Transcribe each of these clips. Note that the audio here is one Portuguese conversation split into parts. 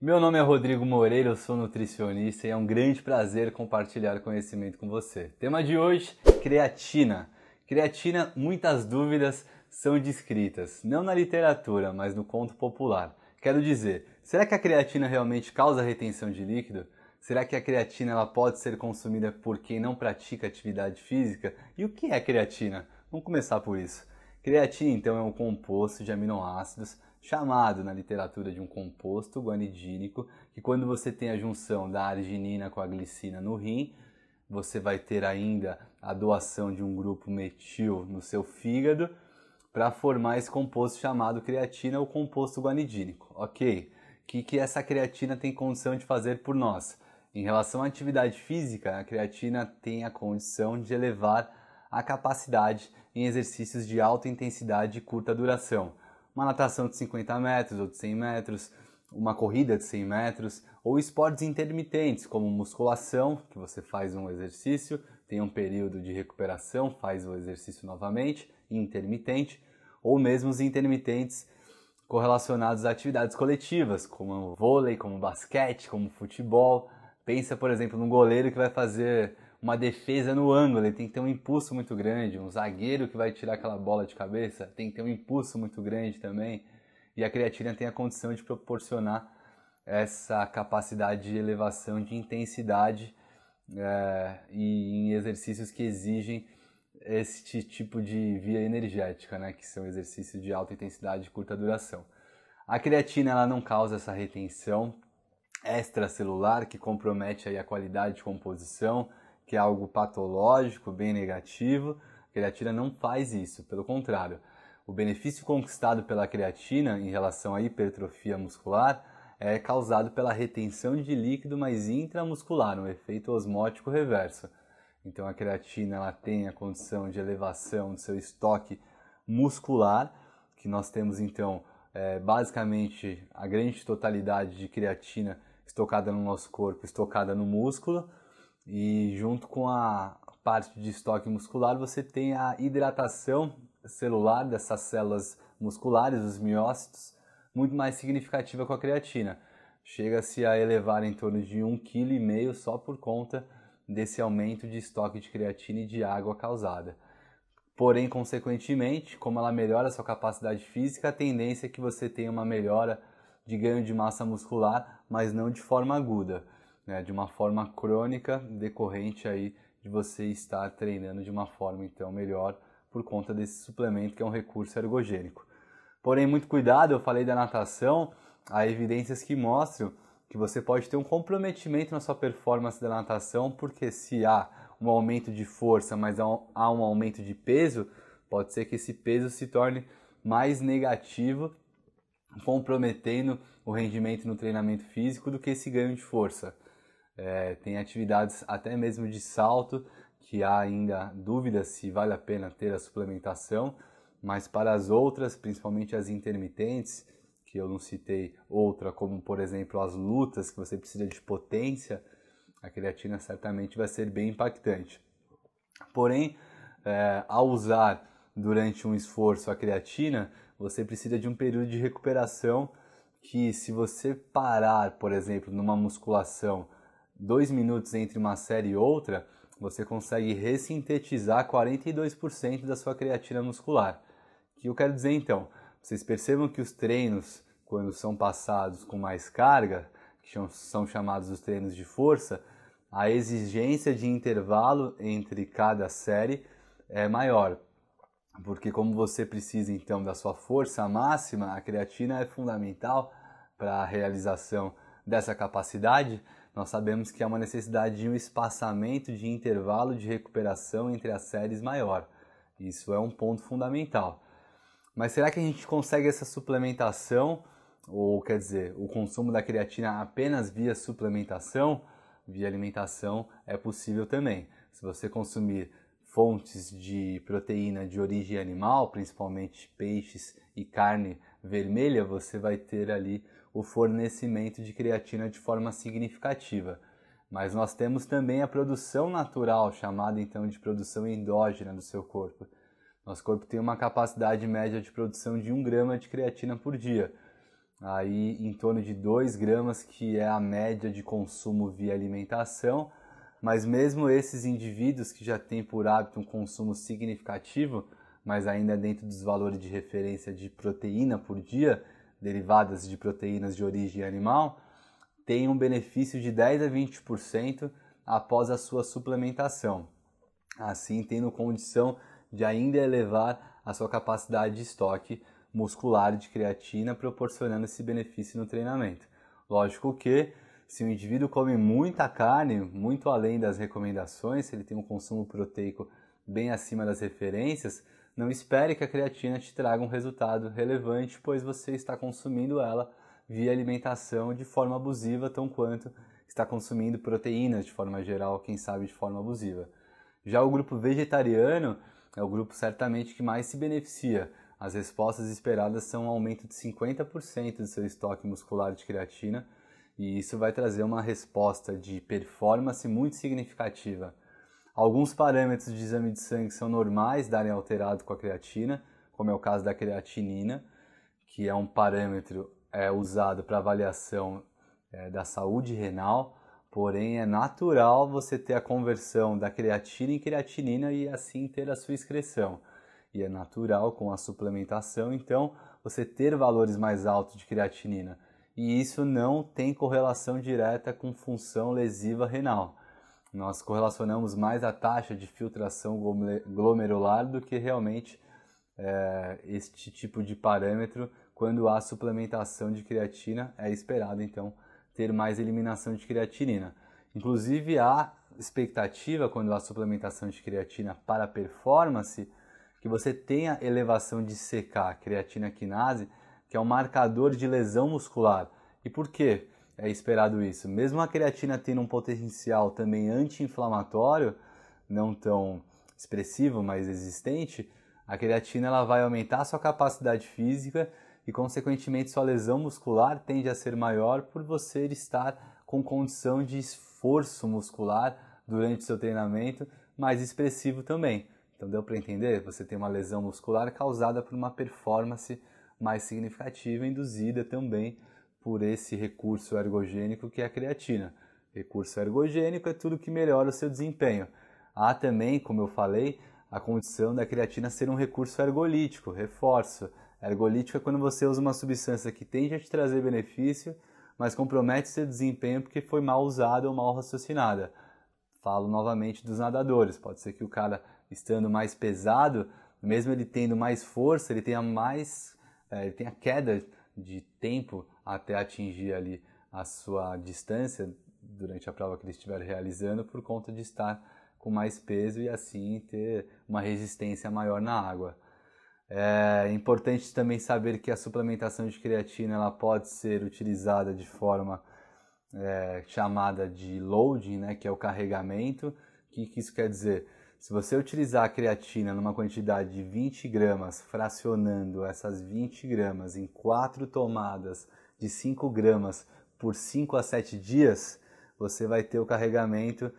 Meu nome é Rodrigo Moreira, eu sou nutricionista e é um grande prazer compartilhar conhecimento com você. Tema de hoje: creatina. Creatina, muitas dúvidas são descritas, não na literatura, mas no conto popular. Quero dizer, será que a creatina realmente causa retenção de líquido? Será que a creatina ela pode ser consumida por quem não pratica atividade física? E o que é creatina? Vamos começar por isso. Creatina, então, é um composto de aminoácidos chamado na literatura de um composto guanidínico, que quando você tem a junção da arginina com a glicina no rim, você vai ter ainda a doação de um grupo metil no seu fígado para formar esse composto chamado creatina ou composto guanidínico, ok? O que, que essa creatina tem condição de fazer por nós? Em relação à atividade física, a creatina tem a condição de elevar a capacidade em exercícios de alta intensidade e curta duração uma natação de 50 metros ou de 100 metros, uma corrida de 100 metros, ou esportes intermitentes, como musculação, que você faz um exercício, tem um período de recuperação, faz o exercício novamente, intermitente, ou mesmo os intermitentes correlacionados a atividades coletivas, como vôlei, como basquete, como futebol. Pensa, por exemplo, num goleiro que vai fazer uma defesa no ângulo, ele tem que ter um impulso muito grande. Um zagueiro que vai tirar aquela bola de cabeça tem que ter um impulso muito grande também. E a creatina tem a condição de proporcionar essa capacidade de elevação de intensidade é, e em exercícios que exigem este tipo de via energética, né, que são exercícios de alta intensidade e curta duração. A creatina ela não causa essa retenção extracelular que compromete aí a qualidade de composição, que é algo patológico, bem negativo. A creatina não faz isso, pelo contrário. O benefício conquistado pela creatina em relação à hipertrofia muscular é causado pela retenção de líquido mais intramuscular, um efeito osmótico reverso. Então a creatina ela tem a condição de elevação do seu estoque muscular, que nós temos então é, basicamente a grande totalidade de creatina estocada no nosso corpo, estocada no músculo, e junto com a parte de estoque muscular, você tem a hidratação celular dessas células musculares, os miócitos, muito mais significativa com a creatina. Chega-se a elevar em torno de 1,5 kg só por conta desse aumento de estoque de creatina e de água causada. Porém, consequentemente, como ela melhora a sua capacidade física, a tendência é que você tenha uma melhora de ganho de massa muscular, mas não de forma aguda né, de uma forma crônica decorrente aí de você estar treinando de uma forma então melhor por conta desse suplemento que é um recurso ergogênico. Porém, muito cuidado, eu falei da natação, há evidências que mostram que você pode ter um comprometimento na sua performance da natação, porque se há um aumento de força, mas há um aumento de peso, pode ser que esse peso se torne mais negativo, comprometendo o rendimento no treinamento físico do que esse ganho de força. É, tem atividades até mesmo de salto, que há ainda dúvidas se vale a pena ter a suplementação, mas para as outras, principalmente as intermitentes, que eu não citei outra, como por exemplo as lutas, que você precisa de potência, a creatina certamente vai ser bem impactante. Porém, é, ao usar durante um esforço a creatina, você precisa de um período de recuperação que, se você parar, por exemplo, numa musculação dois minutos entre uma série e outra, você consegue ressintetizar 42% da sua creatina muscular. O que eu quero dizer então? Vocês percebam que os treinos, quando são passados com mais carga, que são chamados os treinos de força, a exigência de intervalo entre cada série é maior, porque como você precisa então da sua força máxima, a creatina é fundamental para a realização dessa capacidade. Nós sabemos que há é uma necessidade de um espaçamento de intervalo de recuperação entre as séries maior. Isso é um ponto fundamental. Mas será que a gente consegue essa suplementação, ou quer dizer, o consumo da creatina apenas via suplementação? Via alimentação é possível também. Se você consumir fontes de proteína de origem animal, principalmente peixes e carne vermelha, você vai ter ali o fornecimento de creatina de forma significativa. Mas nós temos também a produção natural, chamada então de produção endógena do seu corpo. Nosso corpo tem uma capacidade média de produção de 1 grama de creatina por dia, aí em torno de 2 gramas, que é a média de consumo via alimentação. Mas mesmo esses indivíduos que já têm por hábito um consumo significativo, mas ainda dentro dos valores de referência de proteína por dia, derivadas de proteínas de origem animal, tem um benefício de 10 a 20% após a sua suplementação, assim tendo condição de ainda elevar a sua capacidade de estoque muscular de creatina, proporcionando esse benefício no treinamento. Lógico que se o indivíduo come muita carne, muito além das recomendações, se ele tem um consumo proteico bem acima das referências, não espere que a creatina te traga um resultado relevante, pois você está consumindo ela via alimentação de forma abusiva, tão quanto está consumindo proteínas de forma geral, quem sabe de forma abusiva. Já o grupo vegetariano é o grupo certamente que mais se beneficia. As respostas esperadas são um aumento de 50% do seu estoque muscular de creatina, e isso vai trazer uma resposta de performance muito significativa. Alguns parâmetros de exame de sangue são normais darem alterado com a creatina, como é o caso da creatinina, que é um parâmetro é, usado para avaliação é, da saúde renal, porém é natural você ter a conversão da creatina em creatinina e assim ter a sua excreção. E é natural com a suplementação, então, você ter valores mais altos de creatinina. E isso não tem correlação direta com função lesiva renal. Nós correlacionamos mais a taxa de filtração glomerular do que realmente é, este tipo de parâmetro quando há suplementação de creatina, é esperado então ter mais eliminação de creatinina. Inclusive, há expectativa quando há suplementação de creatina para performance que você tenha elevação de CK, creatina quinase, que é um marcador de lesão muscular. E por quê? é esperado isso. Mesmo a creatina tendo um potencial também anti-inflamatório, não tão expressivo, mas existente, a creatina ela vai aumentar a sua capacidade física e, consequentemente, sua lesão muscular tende a ser maior por você estar com condição de esforço muscular durante o seu treinamento mais expressivo também. Então, deu para entender? Você tem uma lesão muscular causada por uma performance mais significativa, induzida também por esse recurso ergogênico que é a creatina. Recurso ergogênico é tudo que melhora o seu desempenho. Há também, como eu falei, a condição da creatina ser um recurso ergolítico, reforço. Ergolítico é quando você usa uma substância que tende a te trazer benefício, mas compromete seu desempenho porque foi mal usada ou mal raciocinada. Falo novamente dos nadadores. Pode ser que o cara, estando mais pesado, mesmo ele tendo mais força, ele tenha mais. É, ele tenha queda de tempo até atingir ali a sua distância durante a prova que ele estiver realizando por conta de estar com mais peso e assim ter uma resistência maior na água. É importante também saber que a suplementação de creatina ela pode ser utilizada de forma é, chamada de loading, né, que é o carregamento. O que, que isso quer dizer? Se você utilizar a creatina numa quantidade de 20 gramas, fracionando essas 20 gramas em quatro tomadas de 5 gramas por 5 a 7 dias, você vai ter o carregamento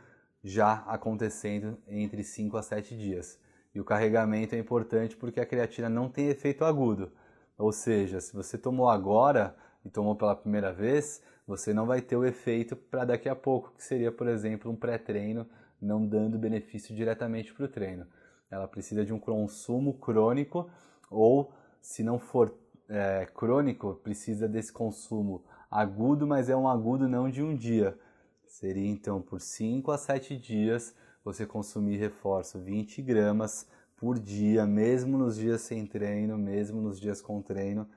já acontecendo entre 5 a 7 dias. E o carregamento é importante porque a creatina não tem efeito agudo. Ou seja, se você tomou agora e tomou pela primeira vez, você não vai ter o efeito para daqui a pouco, que seria, por exemplo, um pré-treino, não dando benefício diretamente para o treino. Ela precisa de um consumo crônico ou, se não for é, crônico precisa desse consumo agudo, mas é um agudo não de um dia. Seria então por 5 a 7 dias você consumir reforço 20 gramas por dia, mesmo nos dias sem treino, mesmo nos dias com treino,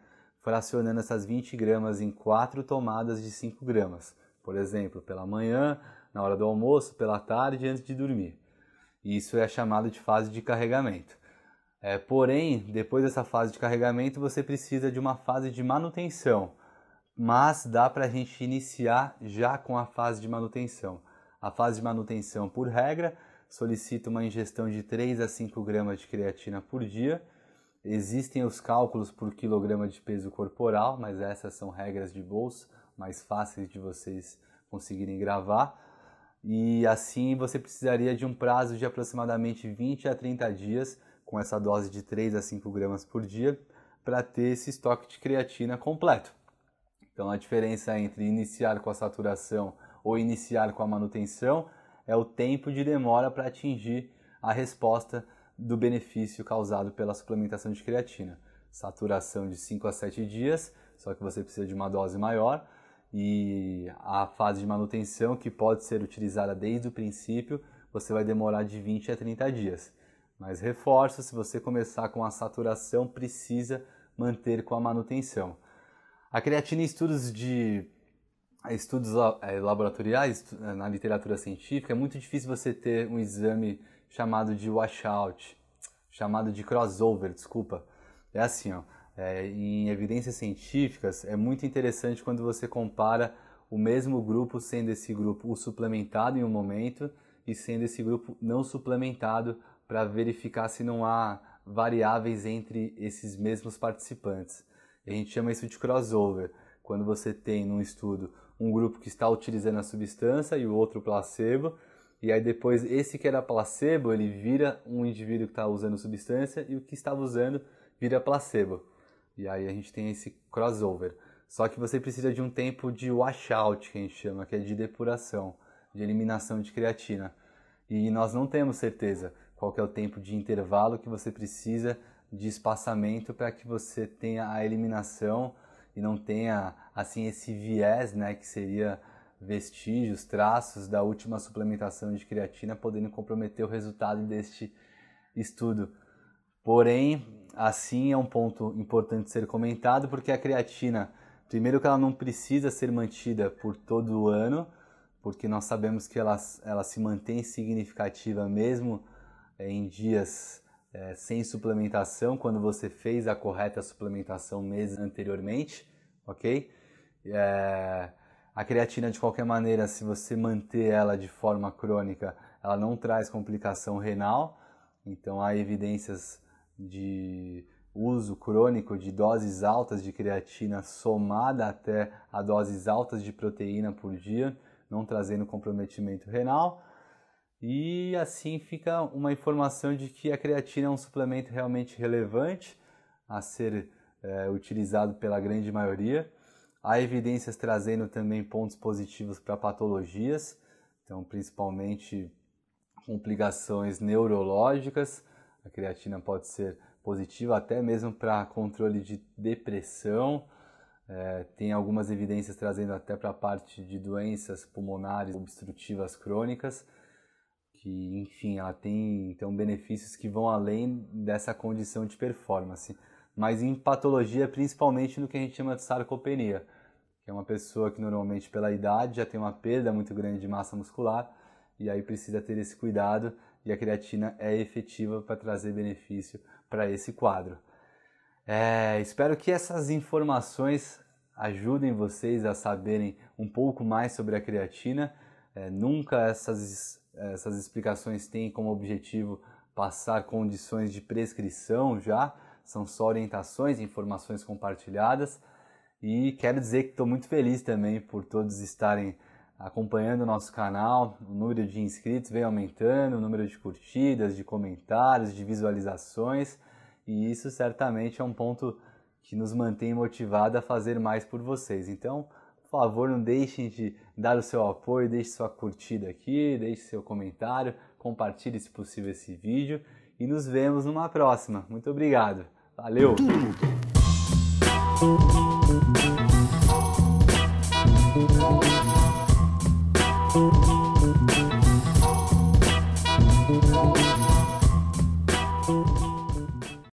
fracionando essas 20 gramas em quatro tomadas de 5 gramas. Por exemplo, pela manhã, na hora do almoço, pela tarde, antes de dormir. Isso é chamado de fase de carregamento. É, porém, depois dessa fase de carregamento, você precisa de uma fase de manutenção, mas dá para a gente iniciar já com a fase de manutenção. A fase de manutenção, por regra, solicita uma ingestão de 3 a 5 gramas de creatina por dia. Existem os cálculos por quilograma de peso corporal, mas essas são regras de bolsa mais fáceis de vocês conseguirem gravar. E assim você precisaria de um prazo de aproximadamente 20 a 30 dias com essa dose de 3 a 5 gramas por dia para ter esse estoque de creatina completo. Então a diferença entre iniciar com a saturação ou iniciar com a manutenção é o tempo de demora para atingir a resposta do benefício causado pela suplementação de creatina. Saturação de 5 a 7 dias, só que você precisa de uma dose maior, e a fase de manutenção, que pode ser utilizada desde o princípio, você vai demorar de 20 a 30 dias. Mas reforço, se você começar com a saturação, precisa manter com a manutenção. A creatina em estudos de estudos é, laboratoriais, é, na literatura científica, é muito difícil você ter um exame chamado de washout, chamado de crossover, desculpa. É assim, ó, é, em evidências científicas, é muito interessante quando você compara o mesmo grupo sendo esse grupo o suplementado em um momento e sendo esse grupo não suplementado para verificar se não há variáveis entre esses mesmos participantes. A gente chama isso de crossover, quando você tem num estudo um grupo que está utilizando a substância e o outro placebo, e aí depois esse que era placebo, ele vira um indivíduo que está usando substância e o que estava usando vira placebo. E aí a gente tem esse crossover. Só que você precisa de um tempo de washout, que a gente chama, que é de depuração, de eliminação de creatina. E nós não temos certeza qual é o tempo de intervalo que você precisa de espaçamento para que você tenha a eliminação e não tenha assim esse viés, né, que seria vestígios, traços da última suplementação de creatina podendo comprometer o resultado deste estudo. Porém, assim é um ponto importante ser comentado, porque a creatina, primeiro que ela não precisa ser mantida por todo o ano, porque nós sabemos que ela, ela se mantém significativa mesmo é, em dias é, sem suplementação, quando você fez a correta suplementação meses anteriormente, ok? É, a creatina, de qualquer maneira, se você manter ela de forma crônica, ela não traz complicação renal, então há evidências de uso crônico de doses altas de creatina somada até a doses altas de proteína por dia, não trazendo comprometimento renal. E assim fica uma informação de que a creatina é um suplemento realmente relevante a ser é, utilizado pela grande maioria. Há evidências trazendo também pontos positivos para patologias, então principalmente complicações neurológicas. A creatina pode ser positiva até mesmo para controle de depressão. É, tem algumas evidências trazendo até para a parte de doenças pulmonares obstrutivas crônicas que, enfim, ela tem então benefícios que vão além dessa condição de performance, mas em patologia principalmente no que a gente chama de sarcopenia, que é uma pessoa que normalmente pela idade já tem uma perda muito grande de massa muscular e aí precisa ter esse cuidado e a creatina é efetiva para trazer benefício para esse quadro. É, espero que essas informações ajudem vocês a saberem um pouco mais sobre a creatina é, nunca essas, essas explicações têm como objetivo passar condições de prescrição já, são só orientações, informações compartilhadas. E quero dizer que estou muito feliz também por todos estarem acompanhando o nosso canal. O número de inscritos vem aumentando, o número de curtidas, de comentários, de visualizações, e isso certamente é um ponto que nos mantém motivado a fazer mais por vocês. Então, por favor, não deixem de dar o seu apoio, deixe sua curtida aqui, deixe seu comentário, compartilhe se possível esse vídeo e nos vemos numa próxima. Muito obrigado. Valeu!